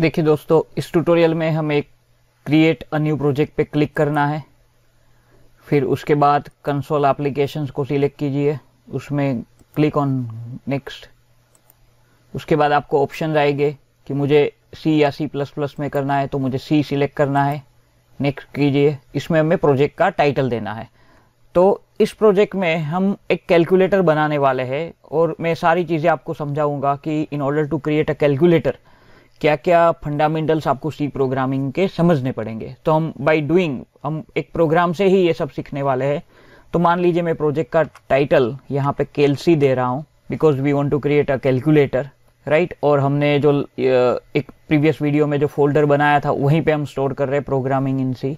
देखिए दोस्तों इस ट्यूटोरियल में हम एक क्रिएट अ न्यू प्रोजेक्ट पे क्लिक करना है फिर उसके बाद कंसोल एप्लीकेशंस को सिलेक्ट कीजिए उसमें क्लिक ऑन नेक्स्ट उसके बाद आपको ऑप्शन आएंगे कि मुझे सी या सी प्लस प्लस में करना है तो मुझे सी सिलेक्ट करना है नेक्स्ट कीजिए इसमें हमें प्रोजेक्ट का टाइटल देना है तो इस प्रोजेक्ट में हम एक कैलकुलेटर बनाने वाले हैं और मैं सारी चीज़ें आपको समझाऊंगा कि in order to create a calculator क्या क्या फंडामेंटल्स आपको सी प्रोग्रामिंग के समझने पड़ेंगे तो हम बाई डूइंग हम एक प्रोग्राम से ही ये सब सीखने वाले हैं तो मान लीजिए मैं प्रोजेक्ट का टाइटल यहाँ पे केलसी दे रहा हूँ because we want to create a calculator right और हमने जो एक प्रीवियस वीडियो में जो फोल्डर बनाया था वहीं पे हम स्टोर कर रहे हैं प्रोग्रामिंग इन सी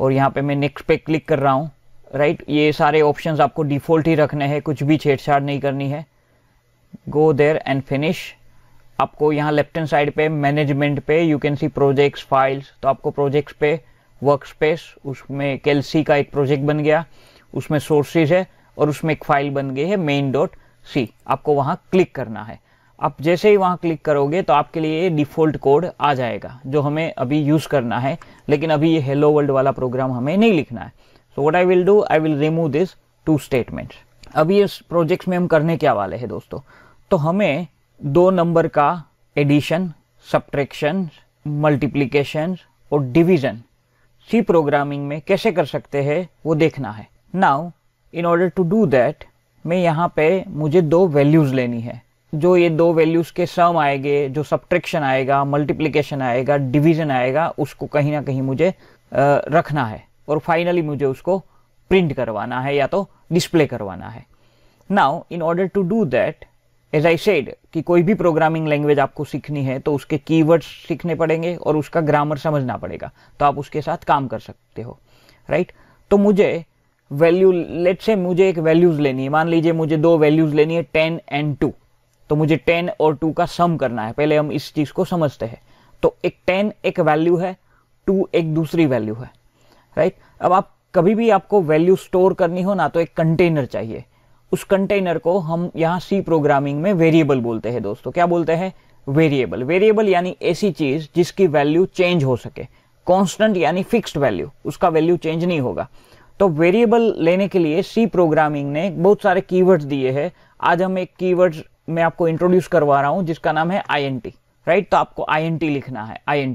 और यहाँ पे मैं नेक्स्ट पे क्लिक कर रहा हूँ राइट ये सारे ऑप्शंस आपको डिफ़ॉल्ट ही रखने हैं कुछ भी छेड़छाड़ नहीं करनी है गो देर एंड फिनिश आपको यहाँ लेफ्ट हैंड साइड पे मैनेजमेंट पे you can see projects files तो आपको प्रोजेक्ट्स पे वर्क स्पेस उसमें कैलसी का एक प्रोजेक्ट बन गया उसमें सोर्सेज है और उसमें एक फाइल बन गई है मेन डॉट सी आपको वहाँ क्लिक करना है आप जैसे ही वहाँ क्लिक करोगे तो आपके लिए डिफ़ॉल्ट कोड आ जाएगा जो हमें अभी यूज़ करना है लेकिन अभी ये हेलो वर्ल्ड वाला प्रोग्राम हमें नहीं लिखना है so what I will do I will remove this two statements अभी इस प्रोजेक्ट्स में हम करने क्या वाले हैं दोस्तों तो हमें दो नंबर का एडिशन सब्ट्रैक्शन मल्टीप्लीकेशन और डिवीजन सी प्रोग्रामिंग में कैसे कर सकते हैं वो देखना है now in order to do that मैं यहाँ पे मुझे दो वैल्यूज़ लेनी है जो ये दो वैल्यूज़ के सम आएंगे जो सब्ट्रैक्शन आएगा मल्टीप्लीकेशन आएगा डिवीज़न आएगा उसको कहीं ना कहीं मुझे रखना है और फाइनली मुझे उसको प्रिंट करवाना है या तो डिस्प्ले करवाना है now in order to do that as I said कि कोई भी प्रोग्रामिंग लैंग्वेज आपको सीखनी है तो उसके कीवर्ड्स सीखने पड़ेंगे और उसका ग्रामर समझना पड़ेगा तो आप उसके साथ काम कर सकते हो राइट right? तो मुझे वैल्यू लेट से मुझे एक वैल्यूज लेनी है मान लीजिए मुझे दो वैल्यूज लेनी है टेन एंड टू तो मुझे टेन और टू का सम करना है पहले हम इस चीज़ को समझते हैं तो एक टेन एक वैल्यू है टू एक दूसरी वैल्यू है राइट right? अब आप कभी भी आपको वैल्यू स्टोर करनी हो ना तो एक कंटेनर चाहिए उस कंटेनर को हम यहाँ सी प्रोग्रामिंग में वेरिएबल बोलते हैं दोस्तों क्या बोलते हैं वेरिएबल वेरिएबल यानी ऐसी चीज जिसकी वैल्यू चेंज हो सके कॉन्स्टेंट यानी फिक्स्ड वैल्यू उसका वैल्यू चेंज नहीं होगा तो वेरिएबल लेने के लिए सी प्रोग्रामिंग ने बहुत सारे कीवर्ड्स दिए हैं आज हम एक कीवर्ड्स मैं आपको इंट्रोड्यूस करवा रहा हूँ जिसका नाम है आई राइट तो आपको आई लिखना है आई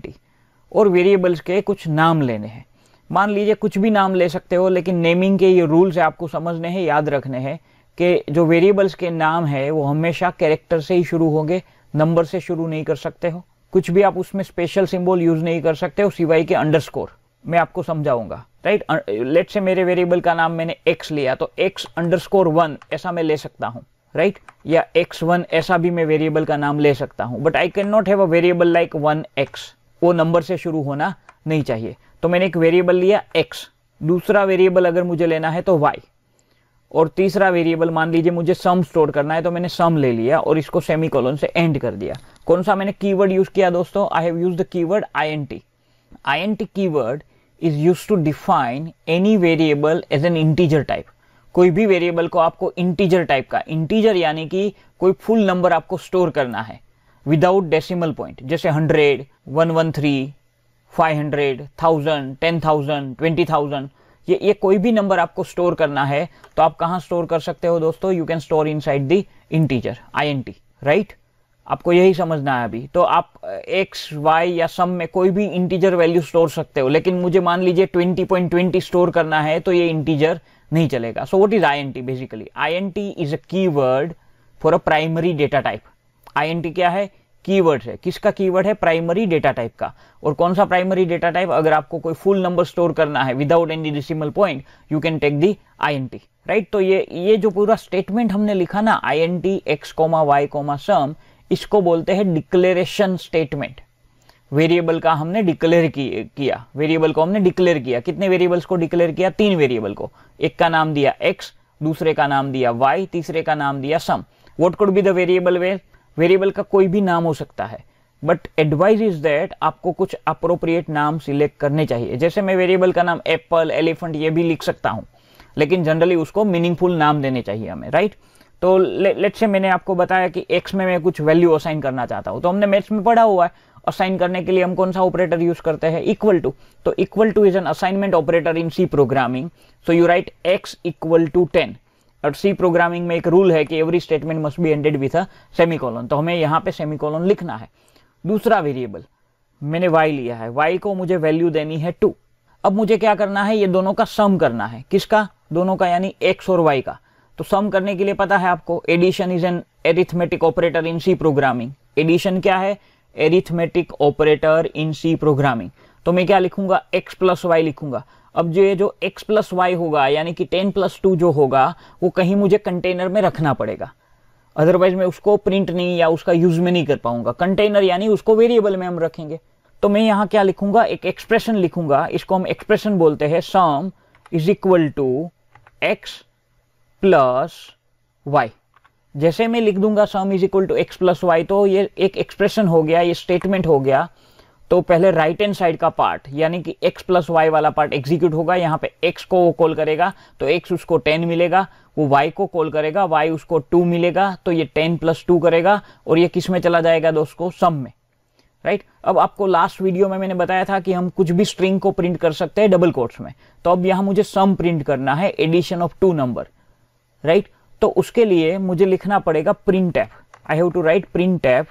और वेरिएबल्स के कुछ नाम लेने हैं मान लीजिए कुछ भी नाम ले सकते हो लेकिन नेमिंग के ये रूल्स आपको समझने हैं याद रखने हैं कि जो वेरिएबल्स के नाम है वो हमेशा कैरेक्टर से ही शुरू होंगे नंबर से शुरू नहीं कर सकते हो कुछ भी आप उसमें स्पेशल सिंबल यूज नहीं कर सकते हो सिवाय के अंडरस्कोर मैं आपको समझाऊंगा राइट लेट से मेरे वेरिएबल का नाम मैंने एक्स लिया तो एक्स अंडरस्कोर वन ऐसा मैं ले सकता हूँ राइट right? या एक्स वन ऐसा भी मैं वेरिएबल का नाम ले सकता हूँ बट आई कैन नॉट है वेरिएबल लाइक वन एक्स वो नंबर से शुरू होना नहीं चाहिए तो मैंने एक वेरिएबल लिया एक्स दूसरा वेरिएबल अगर मुझे लेना है तो वाई और तीसरा वेरिएबल मान लीजिए मुझे सम स्टोर करना है तो मैंने सम ले लिया और इसको सेमी कॉलोन से एंड कर दिया कौन सा मैंने कीवर्ड यूज किया दोस्तों I have use the keyword INT INT keyword is use to define any variable as an integer type कोई भी वेरिएबल को आपको इंटीजर टाइप का इंटीजर यानी कि कोई फुल नंबर आपको स्टोर करना है विदाउट डेसिमल पॉइंट जैसे hundred one one three five hundred thousand ten thousand twenty thousand ये ये कोई भी नंबर आपको स्टोर करना है तो आप कहाँ स्टोर कर सकते हो दोस्तों you can store inside the integer I right आपको यही समझना है अभी तो आप एक्स वाई या सम में कोई भी इंटीजर वैल्यू स्टोर सकते हो लेकिन मुझे मान लीजिए 20.20 स्टोर करना है तो ये इंटीजर नहीं चलेगा so what is I N T basically I N T is a keyword for a primary data type I N T क्या है कीवर्ड है किसका कीवर्ड है प्राइमरी डेटा टाइप का और कौन सा प्राइमरी डेटा टाइप अगर आपको कोई फुल नंबर स्टोर करना है without any decimal point you can take the INT right तो ये ये जो पूरा स्टेटमेंट हमने लिखा ना I N T X comma Y comma sum इसको बोलते हैं डिक्लेरेशन स्टेटमेंट वेरिएबल का हमने डिक्लेयर किया वेरिएबल को हमने डिक्लेयर किया कितने वेरिएबल्स को डिक्लेयर किया तीन वेरिएबल को एक का नाम दिया एक्स दूसरे का नाम दिया वाई तीसरे का नाम दिया sum what could be the variable ver variable का कोई भी नाम हो सकता है बट एडवाइज इज दैट आपको कुछ अप्रोप्रिएट नाम सिलेक्ट करने चाहिए जैसे मैं वेरिएबल का नाम एप्पल एलिफेंट ये भी लिख सकता हूँ लेकिन जनरली उसको मीनिंगफुल नाम देने चाहिए हमें राइट right? तो लेट से मैंने आपको बताया कि एक्स में मैं कुछ वैल्यू असाइन करना चाहता हूँ तो हमने मैथ्स में पढ़ा हुआ है असाइन करने के लिए हम कौन सा ऑपरेटर यूज करते हैं इक्वल टू तो equal to is an assignment operator in C programming so you write X equal to ten और सी प्रोग्रामिंग में एक रूल है कि every statement must be ended with a semicolon तो हमें यहाँ पे सेमीकोलन लिखना है दूसरा वेरिएबल मैंने वाई लिया है वाई को मुझे वैल्यू देनी है टू अब मुझे क्या करना है ये दोनों का सम करना है किसका दोनों का यानी एक्स और वाई का तो सम करने के लिए पता है आपको addition is an arithmetic operator in C programming addition क्या है arithmetic operator in C programming तो मैं क्या लिखूंगा एक्स प्लस वाई लिखूंगा अब जो ये जो x प्लस वाई होगा यानी कि टेन प्लस टू जो होगा वो कहीं मुझे कंटेनर में रखना पड़ेगा अदरवाइज मैं उसको प्रिंट नहीं या उसका यूज में नहीं कर पाऊंगा कंटेनर यानी उसको वेरिएबल में हम रखेंगे तो मैं यहाँ क्या लिखूंगा एक एक्सप्रेशन लिखूंगा इसको हम एक्सप्रेशन बोलते हैं sum is equal to X plus Y जैसे मैं लिख दूंगा sum is equal to X plus Y तो ये एक एक्सप्रेशन हो गया ये स्टेटमेंट हो गया तो पहले राइट हैंड साइड का पार्ट यानी कि x प्लस वाई वाला पार्ट एग्जीक्यूट होगा यहाँ पे x को वो कॉल करेगा तो x उसको 10 मिलेगा वो y को कॉल करेगा y उसको 2 मिलेगा तो ये 10 प्लस टू करेगा और ये किस में चला जाएगा दोस्तों सम में राइट right? अब आपको लास्ट वीडियो में मैंने बताया था कि हम कुछ भी स्ट्रिंग को प्रिंट कर सकते हैं डबल कोर्ट्स में तो अब यहां मुझे सम प्रिंट करना है addition of two number right तो उसके लिए मुझे लिखना पड़ेगा printf I have to write printf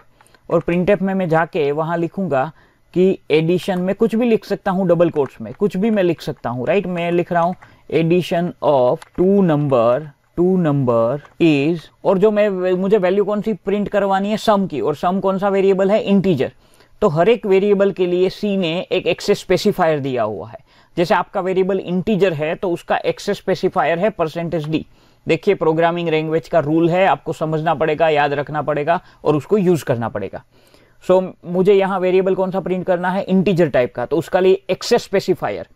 और प्रिंट ऐप में मैं जाके वहां लिखूंगा कि एडिशन में कुछ भी लिख सकता हूं डबल कोट्स में कुछ भी मैं लिख सकता हूं राइट मैं लिख रहा हूं addition of two number two number is और जो मैं मुझे वैल्यू कौन सी प्रिंट करवानी है सम की और सम कौन सा वेरिएबल है इंटीजर तो हर एक वेरिएबल के लिए सी ने एक एक्सेस स्पेसिफायर दिया हुआ है जैसे आपका वेरिएबल इंटीजर है तो उसका एक्सेस स्पेसिफायर है परसेंटेज डी देखिए प्रोग्रामिंग लैंग्वेज का रूल है आपको समझना पड़ेगा याद रखना पड़ेगा और उसको यूज करना पड़ेगा सो so, मुझे यहाँ वेरिएबल कौन सा प्रिंट करना है इंटीजर टाइप का तो उसका लिए एक्सेस स्पेसिफायर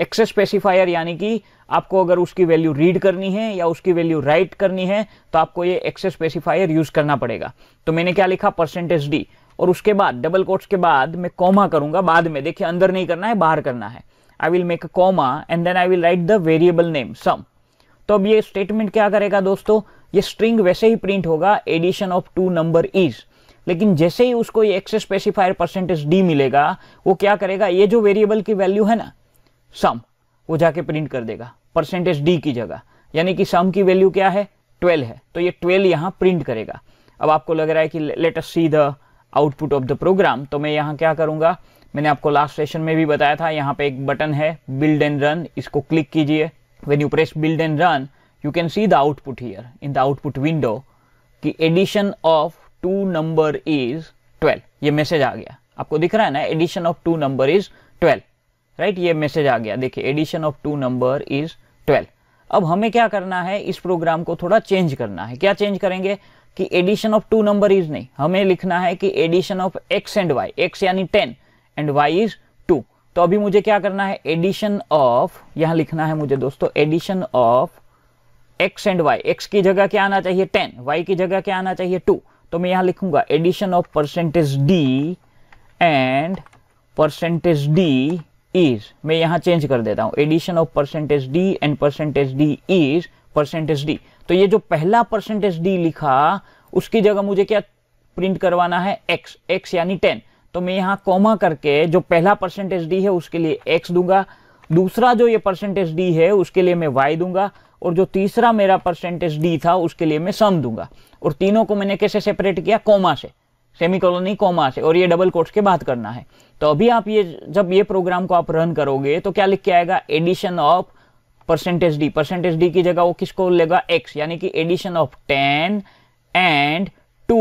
एक्सेस स्पेसिफायर यानी कि आपको अगर उसकी वैल्यू रीड करनी है या उसकी वैल्यू राइट करनी है तो आपको ये एक्सेस स्पेसिफायर यूज़ करना पड़ेगा तो मैंने क्या लिखा परसेंटेज डी और उसके बाद डबल कोट्स के बाद मैं कॉमा करूंगा बाद में देखिए अंदर नहीं करना है बाहर करना है I will make a comma and then I will write the variable name sum तो अब ये स्टेटमेंट क्या करेगा दोस्तों ये स्ट्रिंग वैसे ही प्रिंट होगा addition of two number is लेकिन जैसे ही उसको ये एक्सेस स्पेसिफायर परसेंटेज डी मिलेगा वो क्या करेगा ये जो वेरिएबल की वैल्यू है ना सम वो जाके प्रिंट कर देगा परसेंटेज डी की जगह यानी कि सम की वैल्यू क्या है ट्वेल्व है तो ये ट्वेल्व यहाँ प्रिंट करेगा अब आपको लग रहा है कि let us see the output of the program तो मैं यहाँ क्या करूँगा मैंने आपको लास्ट सेशन में भी बताया था यहाँ पे एक बटन है बिल्ड एंड रन इसको क्लिक कीजिए when you press build and run you can see the output here in the output window कि addition of two number is twelve ये मैसेज आ गया आपको दिख रहा है ना addition of two number is twelve right ये मैसेज आ गया देखिए addition of two number is twelve अब हमें क्या करना है इस प्रोग्राम को थोड़ा चेंज करना है क्या चेंज करेंगे कि addition of two number is नहीं हमें लिखना है कि addition of x and Y X यानी ten and Y is two तो अभी मुझे क्या करना है एडिशन ऑफ यहां लिखना है मुझे दोस्तों addition of x and Y X की जगह क्या आना चाहिए टेन वाई की जगह क्या आना चाहिए टू तो मैं यहां लिखूंगा addition of percentage D and percentage D is मैं यहां चेंज कर देता हूं addition of percentage D and percentage D is percentage D तो ये जो पहला परसेंटेज डी लिखा उसकी जगह मुझे क्या प्रिंट करवाना है एक्स एक्स यानी टेन तो मैं यहां कॉमा करके जो पहला परसेंटेज डी है उसके लिए एक्स दूंगा दूसरा जो ये परसेंटेज डी है उसके लिए मैं वाई दूंगा और जो तीसरा मेरा परसेंटेज डी था उसके लिए मैं सम दूंगा और तीनों को मैंने कैसे सेपरेट किया कोमा से सेमी कॉलोनी कोमा से और ये डबल कोट्स के बाद करना है तो अभी आप ये जब ये प्रोग्राम को आप रन करोगे तो क्या लिख के आएगा addition of percentage D percentage D की जगह वो किसको लेगा एक्स यानी कि addition of ten and two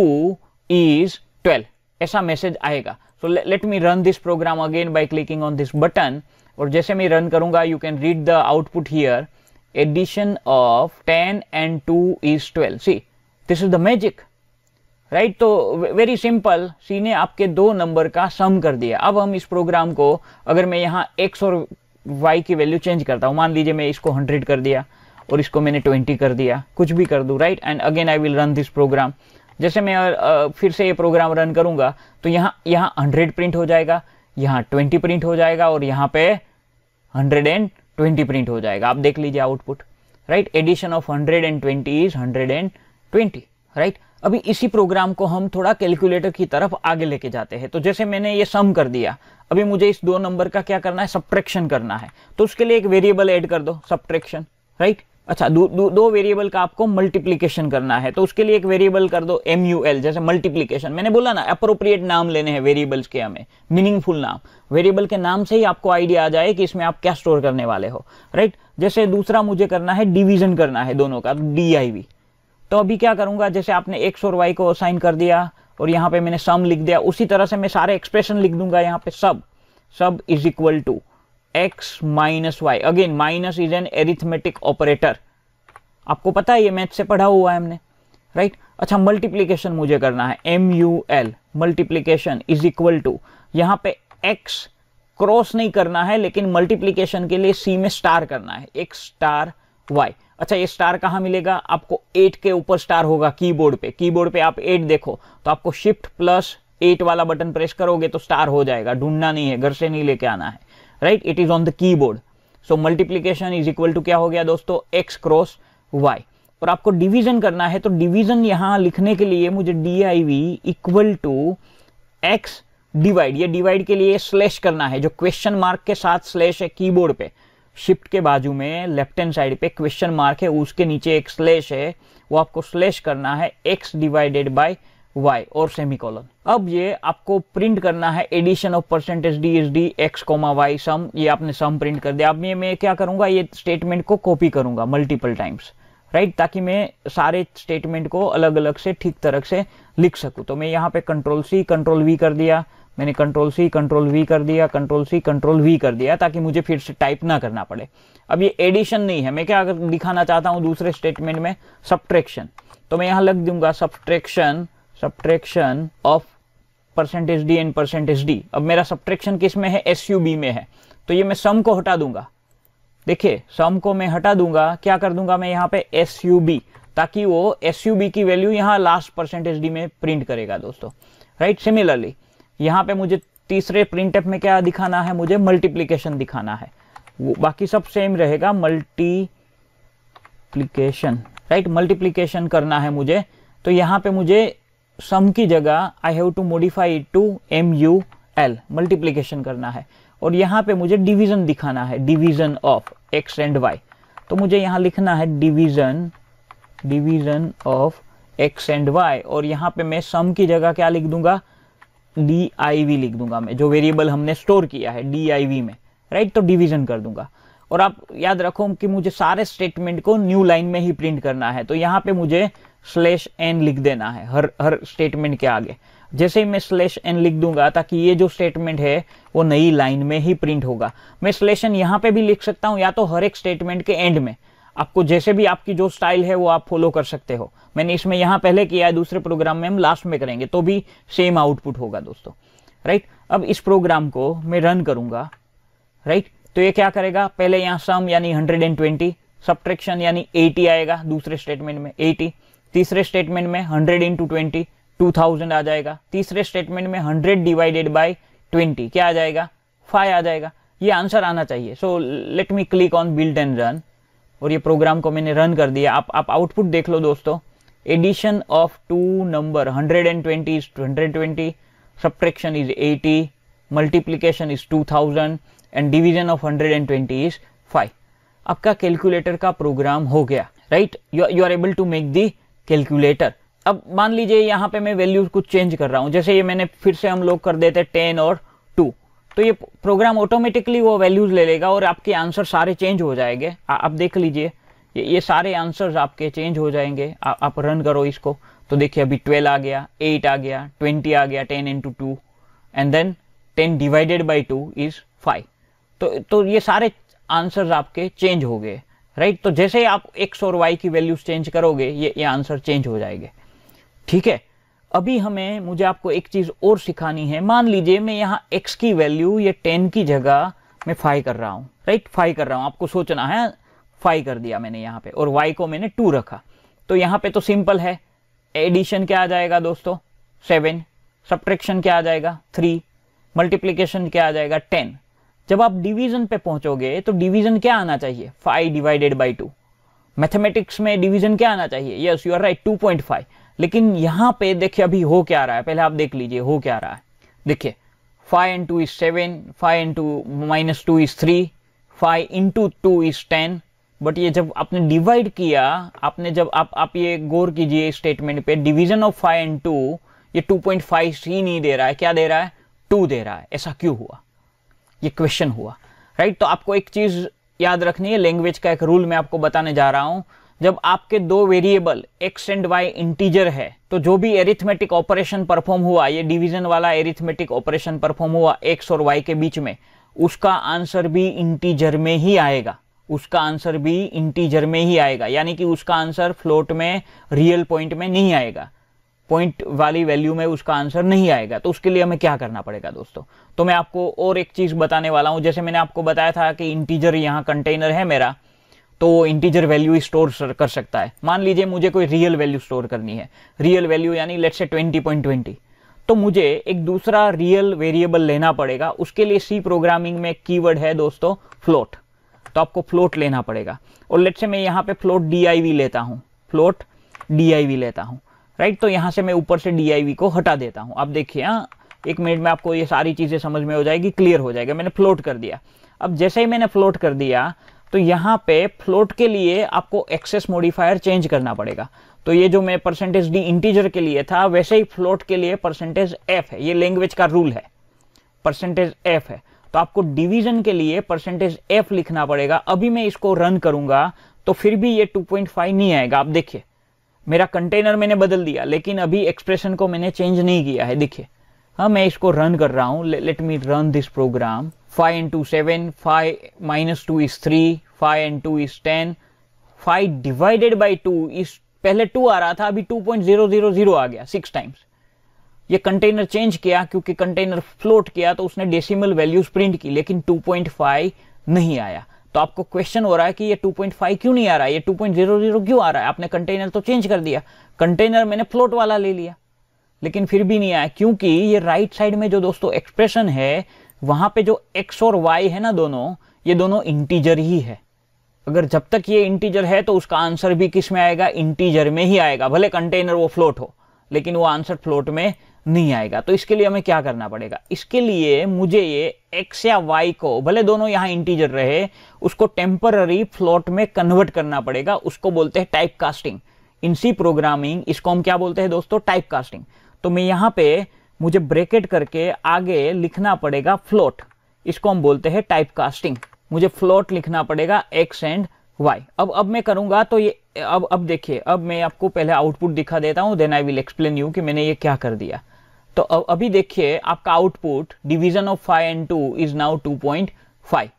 is twelve ऐसा मैसेज आएगा so let me run this program again by clicking on this button और जैसे मैं रन करूंगा you can read the output here addition of 10 and 2 is 12 see this is the magic right तो very simple C ने आपके दो number का सम कर दिया अब हम इस प्रोग्राम को अगर मैं यहाँ एक्स और वाई की वैल्यू चेंज करता हूँ मान लीजिए मैं इसको हंड्रेड कर दिया और इसको मैंने ट्वेंटी कर दिया कुछ भी कर दूँ right and again I will run this program जैसे मैं uh, फिर से ये प्रोग्राम रन करूँगा तो यहाँ यहाँ हंड्रेड प्रिंट हो जाएगा यहाँ ट्वेंटी प्रिंट हो जाएगा और यहाँ पे हंड्रेड एंड ट्वेंटी प्रिंट हो जाएगा आप देख लीजिए output right addition of hundred and twenty is hundred and twenty right अभी इसी प्रोग्राम को हम थोड़ा कैलकुलेटर की तरफ आगे लेके जाते हैं तो जैसे मैंने ये सम कर दिया अभी मुझे इस दो नंबर का क्या करना है सब्ट्रैक्शन करना है तो उसके लिए एक वेरिएबल ऐड कर दो सब्ट्रैक्शन राइट अच्छा दो दो, दो वेरिएबल का आपको मल्टीप्लीकेशन करना है तो उसके लिए एक वेरिएबल कर दो एम यू एल जैसे मल्टीप्लीकेशन मैंने बोला ना अप्रोप्रिएट नाम लेने हैं वेरिएबल्स के हमें मीनिंगफुल नाम वेरिएबल के नाम से ही आपको आइडिया आ जाए कि इसमें आप क्या स्टोर करने वाले हो राइट जैसे दूसरा मुझे करना है डिविजन करना है दोनों का डी आई वी तो अभी क्या करूंगा जैसे आपने एक्स और वाई को असाइन कर दिया और यहाँ पे मैंने सम लिख दिया उसी तरह से मैं सारे एक्सप्रेशन लिख दूंगा यहाँ पे sub sub is equal to x minus y again minus is an arithmetic operator आपको पता है ये मैथ से पढ़ा हुआ है हमने राइट right? अच्छा मल्टीप्लीकेशन मुझे करना है M U L multiplication is equal to यहाँ पे x क्रॉस नहीं करना है लेकिन मल्टीप्लीकेशन के लिए c में स्टार करना है x स्टार y अच्छा ये स्टार कहाँ मिलेगा आपको एट के ऊपर स्टार होगा कीबोर्ड पे कीबोर्ड पे आप एट देखो तो आपको शिफ्ट प्लस एट वाला बटन प्रेस करोगे तो स्टार हो जाएगा ढूंढना नहीं है घर से नहीं लेके आना है right it is on the keyboard so multiplication is equal to क्या हो गया दोस्तों एक्स क्रॉस वाई और आपको डिवीजन करना है तो डिवीजन यहां लिखने के लिए मुझे D I V equal to x divide ये डिवाइड के लिए स्लैश करना है जो क्वेश्चन मार्क के साथ स्लैश है कीबोर्ड पे शिफ्ट के बाजू में लेफ्ट हैंड साइड पे क्वेश्चन मार्क है उसके नीचे एक स्लैश है वो आपको स्लैश करना है एक्स डिवाइडेड बाई वाई और सेमिकोलन अब ये आपको प्रिंट करना है addition of percentage D S D x comma y sum ये आपने सम प्रिंट कर दिया अब ये मैं क्या करूंगा ये स्टेटमेंट को कॉपी करूंगा मल्टीपल टाइम्स राइट ताकि मैं सारे स्टेटमेंट को अलग अलग से ठीक तरह से लिख सकूं तो मैं यहाँ पे कंट्रोल सी कंट्रोल वी कर दिया मैंने कंट्रोल सी कंट्रोल वी कर दिया कंट्रोल सी कंट्रोल वी कर दिया ताकि मुझे फिर से टाइप ना करना पड़े अब ये एडिशन नहीं है मैं क्या दिखाना चाहता हूँ दूसरे स्टेटमेंट में सब्ट्रैक्शन तो मैं यहाँ लग दूंगा subtraction subtraction of percentage D and percentage D अब मेरा सब्ट्रैक्शन किस में है एस यू बी में है तो ये मैं सम को हटा दूंगा देखिए सम को मैं हटा दूंगा क्या कर दूंगा मैं यहाँ पे एस यू बी ताकि वो एस यू बी की वैल्यू यहाँ लास्ट परसेंटेज डी में प्रिंट करेगा दोस्तों राइट right? सिमिलरली यहाँ पे मुझे तीसरे प्रिंट में क्या दिखाना है मुझे मल्टीप्लीकेशन दिखाना है वो बाकी सब सेम रहेगा मल्टीप्लीकेशन राइट मल्टीप्लीकेशन करना है मुझे तो यहाँ पे मुझे सम की जगह I have to modify to M U L multiplication करना है और यहाँ पे मुझे डिवीजन दिखाना है division of x and y तो मुझे यहाँ लिखना है division division of x and y और यहाँ पे मैं सम की जगह क्या लिख दूंगा डी आई वी लिख दूंगा मैं जो वेरिएबल हमने स्टोर किया है डी आई वी में राइट तो डिवीजन कर दूंगा और आप याद रखो कि मुझे सारे स्टेटमेंट को न्यू लाइन में ही प्रिंट करना है तो यहाँ पे मुझे स्लैश एन लिख देना है हर हर स्टेटमेंट के आगे जैसे ही मैं स्लैश एन लिख दूंगा ताकि ये जो स्टेटमेंट है वो नई लाइन में ही प्रिंट होगा मैं स्लैश एन यहाँ पे भी लिख सकता हूँ या तो हर एक स्टेटमेंट के एंड में आपको जैसे भी आपकी जो स्टाइल है वो आप फॉलो कर सकते हो मैंने इसमें यहाँ पहले किया है दूसरे प्रोग्राम में हम लास्ट में करेंगे तो भी सेम आउटपुट होगा दोस्तों राइट अब इस प्रोग्राम को मैं रन करूंगा राइट तो ये क्या करेगा पहले यहाँ सम यानी हंड्रेड 120 सब्ट्रैक्शन यानी एटी आएगा दूसरे स्टेटमेंट में एटी तीसरे स्टेटमेंट में hundred into twenty two thousand आ जाएगा तीसरे स्टेटमेंट में हंड्रेड डिवाइडेड बाई ट्वेंटी क्या आ जाएगा फाइव आ जाएगा ये आंसर आना चाहिए so let me click on build and run और ये प्रोग्राम को मैंने रन कर दिया आप आप आउटपुट देख लो दोस्तों addition of two number hundred and twenty is hundred twenty subtraction is eighty multiplication is two thousand and division of hundred and twenty is five आपका कैलकुलेटर का प्रोग्राम हो गया right you are able to make the calculator अब मान लीजिए यहाँ पे मैं वैल्यूज कुछ चेंज कर रहा हूँ जैसे ये मैंने फिर से हम लोग कर देते टेन और टू तो ये प्रोग्राम ऑटोमेटिकली वो वैल्यूज ले लेगा और आपके आंसर सारे चेंज हो जाएंगे आप देख लीजिए ये ये सारे आंसर्स आपके चेंज हो जाएंगे आ, आप रन करो इसको तो देखिए अभी ट्वेल्व आ गया एट आ गया ट्वेंटी आ गया ten into two and then ten divided by two is five तो तो ये सारे आंसर्स आपके चेंज हो गए राइट तो जैसे ही आप एक्स और वाई की वैल्यूज चेंज करोगे ये ये आंसर चेंज हो जाएंगे ठीक है अभी हमें मुझे आपको एक चीज और सिखानी है मान लीजिए मैं यहाँ एक्स की वैल्यू ये टेन की जगह मैं फाई कर रहा हूँ राइट फाई कर रहा हूँ आपको सोचना है फाई कर दिया मैंने यहाँ पे और वाई को मैंने टू रखा तो यहाँ पे तो सिंपल है एडिशन क्या आ जाएगा दोस्तों सेवन सब्ट्रैक्शन क्या आ जाएगा थ्री मल्टीप्लीकेशन क्या आ जाएगा टेन जब आप डिवीजन पे पहुंचोगे तो डिवीजन क्या आना चाहिए five divided by two mathematics में डिवीजन क्या आना चाहिए yes you are right two point five लेकिन यहां पे देखिए अभी हो क्या रहा है पहले आप देख लीजिए हो क्या रहा है देखिए five two is seven five into minus two is three five into two is ten but ये जब आपने डिवाइड किया आपने जब आप आप ये गौर कीजिए स्टेटमेंट पे division of five and two ये टू पॉइंट फाइव ही नहीं दे रहा है क्या दे रहा है टू दे रहा है ऐसा क्यों हुआ ये क्वेश्चन हुआ राइट तो आपको एक चीज़ याद रखनी है लैंग्वेज का एक रूल मैं आपको बताने जा रहा हूं जब आपके दो variable x and y integer है तो जो भी एरिथमेटिक ऑपरेशन परफॉर्म हुआ ये डिवीजन वाला एरिथमेटिक ऑपरेशन परफॉर्म हुआ एक्स और वाई के बीच में उसका आंसर भी इंटीजर में ही आएगा उसका आंसर भी इंटीजर में ही आएगा यानी कि उसका आंसर फ्लोट में रियल पॉइंट में नहीं आएगा पॉइंट वाली वैल्यू में उसका आंसर नहीं आएगा तो उसके लिए हमें क्या करना पड़ेगा दोस्तों तो मैं आपको और एक चीज़ बताने वाला हूं जैसे मैंने आपको बताया था कि इंटीजर यहाँ कंटेनर है मेरा तो वो इंटीजर वैल्यू स्टोर कर सकता है मान लीजिए मुझे कोई रियल वैल्यू स्टोर करनी है रियल वैल्यू यानी let say twenty point twenty तो मुझे एक दूसरा रियल वेरिएबल लेना पड़ेगा उसके लिए सी प्रोग्रामिंग में कीवर्ड है दोस्तों फ्लोट तो आपको फ्लोट लेना पड़ेगा और लेट से मैं यहाँ पे फ्लोट डी लेता हूँ फ्लोट डी लेता हूँ राइट तो यहां से मैं ऊपर से डी को हटा देता हूं आप देखिए हाँ एक मिनट में आपको ये सारी चीज़ें समझ में हो जाएगी क्लियर हो जाएगा मैंने फ्लोट कर दिया अब जैसे ही मैंने फ्लोट कर दिया तो यहाँ पे फ्लोट के लिए आपको एक्सेस मॉडिफायर चेंज करना पड़ेगा तो ये जो मैं परसेंटेज डी इंटीजर के लिए था वैसे ही फ्लोट के लिए परसेंटेज एफ है ये लैंग्वेज का रूल है परसेंटेज एफ है तो आपको डिवीजन के लिए परसेंटेज एफ लिखना पड़ेगा अभी मैं इसको रन करूंगा तो फिर भी ये 2.5 नहीं आएगा आप देखिए मेरा कंटेनर मैंने बदल दिया लेकिन अभी एक्सप्रेशन को मैंने चेंज नहीं किया है देखिए हाँ मैं इसको रन कर रहा हूँ let me run this program five in two seven five minus two is three five in two is ten five divided by two is पहले टू आ रहा था अभी two point zero zero zero आ गया सिक्स टाइम्स ये container change किया क्योंकि कंटेनर फ्लोट किया तो उसने डेसिमल वैल्यूज प्रिंट की लेकिन टू पॉइंट फाइव नहीं आया तो आपको क्वेश्चन हो रहा है कि ये 2.5 क्यों नहीं आ रहा है ये 2.00 क्यों आ रहा है आपने कंटेनर तो चेंज कर दिया कंटेनर मैंने फ्लोट वाला ले लिया लेकिन फिर भी नहीं आया क्योंकि ये राइट right साइड में जो दोस्तों एक्सप्रेशन है वहां पे जो एक्स और वाई है ना दोनों ये दोनों इंटीजर ही है अगर जब तक ये इंटीजर है तो उसका आंसर भी किस में आएगा इंटीजर में ही आएगा भले कंटेनर वो फ्लोट हो लेकिन वो आंसर फ्लोट में नहीं आएगा तो इसके लिए हमें क्या करना पड़ेगा इसके लिए मुझे ये एक्स या वाई को भले दोनों यहाँ इंटीजर रहे उसको टेम्पररी फ्लोट में कन्वर्ट करना पड़ेगा उसको बोलते हैं type casting in C programming इसको हम क्या बोलते हैं दोस्तों टाइप कास्टिंग तो मैं यहां पे मुझे ब्रेकेट करके आगे लिखना पड़ेगा फ्लोट इसको हम बोलते हैं टाइप कास्टिंग मुझे फ्लोट लिखना पड़ेगा एक्स एंड वाई अब अब मैं करूंगा तो ये अब अब देखिए अब मैं आपको पहले आउटपुट दिखा देता हूं then I will explain you कि मैंने ये क्या कर दिया तो अभी देखिए आपका output division of five and two is now two point five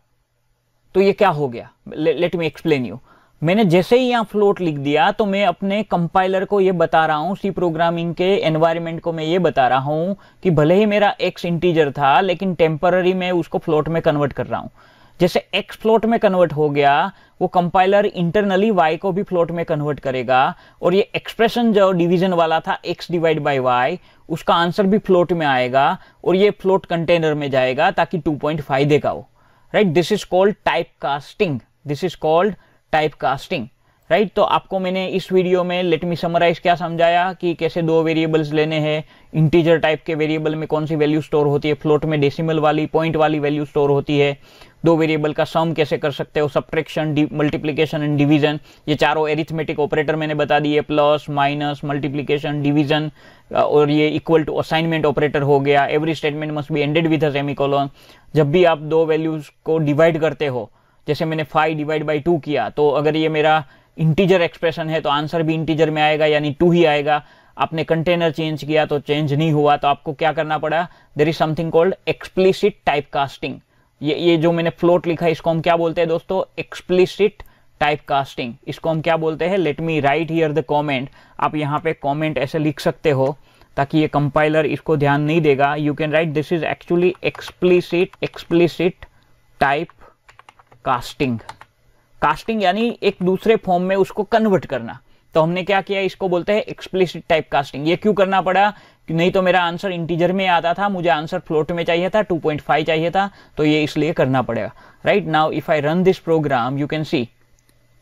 तो ये क्या हो गया लेट मी एक्सप्लेन यू मैंने जैसे ही यहां फ्लोट लिख दिया तो मैं अपने कंपाइलर को ये बता रहा हूं सी प्रोग्रामिंग के एनवायरमेंट को मैं ये बता रहा हूं कि भले ही मेरा एक्स इंटीजर था लेकिन टेम्पररी मैं उसको फ्लोट में कन्वर्ट कर रहा हूं जैसे एक्स फ्लोट में कन्वर्ट हो गया वो कंपाइलर इंटरनली वाई को भी फ्लोट में कन्वर्ट करेगा और ये एक्सप्रेशन जो डिवीजन वाला था एक्स डिवाइड बाई वाई उसका आंसर भी फ्लोट में आएगा और ये फ्लोट कंटेनर में जाएगा ताकि टू पॉइंट फाइव देगा वो right this is called type casting this is called type casting right right? तो आपको मैंने इस वीडियो में लेट मी समराइज क्या समझाया कि कैसे दो वेरिएबल्स लेने हैं इंटीजर टाइप के वेरिएबल में कौन सी वैल्यू स्टोर होती है फ्लोट में डेसिमल वाली पॉइंट वाली वैल्यू स्टोर होती है दो वेरिएबल का सम कैसे कर सकते हो सब्ट्रैक्शन मल्टीप्लीकेशन एंड डिवीजन ये चारों एरिथमेटिक ऑपरेटर मैंने बता दिए प्लस माइनस मल्टीप्लीकेशन डिवीजन और ये इक्वल टू असाइनमेंट ऑपरेटर हो गया every statement must be ended with a semicolon जब भी आप दो वैल्यूज को डिवाइड करते हो जैसे मैंने फाइव डिवाइड बाई टू किया तो अगर ये मेरा इंटीजर एक्सप्रेशन है तो आंसर भी इंटीजर में आएगा यानी टू ही आएगा आपने कंटेनर चेंज किया तो चेंज नहीं हुआ तो आपको क्या करना पड़ा there is something called explicit type casting ये ये जो मैंने फ्लोट लिखा है इसको हम क्या बोलते हैं दोस्तों एक्सप्लिसिट टाइप कास्टिंग इसको हम क्या बोलते हैं let me write here the comment आप यहाँ पे कॉमेंट ऐसे लिख सकते हो ताकि ये कंपाइलर इसको ध्यान नहीं देगा you can write this is actually explicit explicit type casting casting यानी एक दूसरे फॉर्म में उसको कन्वर्ट करना तो हमने क्या किया इसको बोलते हैं एक्सप्लिसिट टाइप कास्टिंग ये क्यों करना पड़ा कि नहीं तो मेरा आंसर इंटीजर में आता था मुझे आंसर फ्लोट में चाहिए था 2.5 चाहिए था तो ये इसलिए करना पड़ेगा right now if I run this program you can see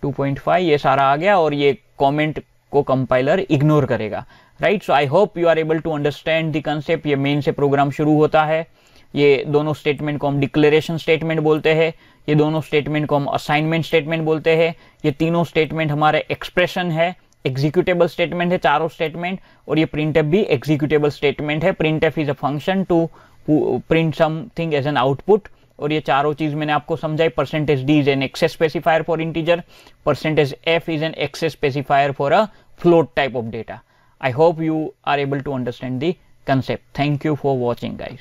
2.5 ये सारा आ गया और ये कमेंट को कंपाइलर इग्नोर करेगा right so I hope you are able to understand the concept ये मेन से प्रोग्राम शुरू होता है ये दोनों स्टेटमेंट को हम डिक्लेरेशन स्टेटमेंट बोलते हैं ये दोनों स्टेटमेंट को हम असाइनमेंट स्टेटमेंट बोलते हैं ये तीनों स्टेटमेंट हमारे एक्सप्रेशन है एग्जीक्यूटेबल स्टेटमेंट है चारों स्टेटमेंट और ये प्रिंट भी एग्जीक्यूटेबल स्टेटमेंट है print is a function to print something as an output और ये चारों चीज मैंने आपको समझाई percentage D is an access specifier for integer percentage F is an access specifier for a float type of data I hope you are able to understand the concept thank you for watching guys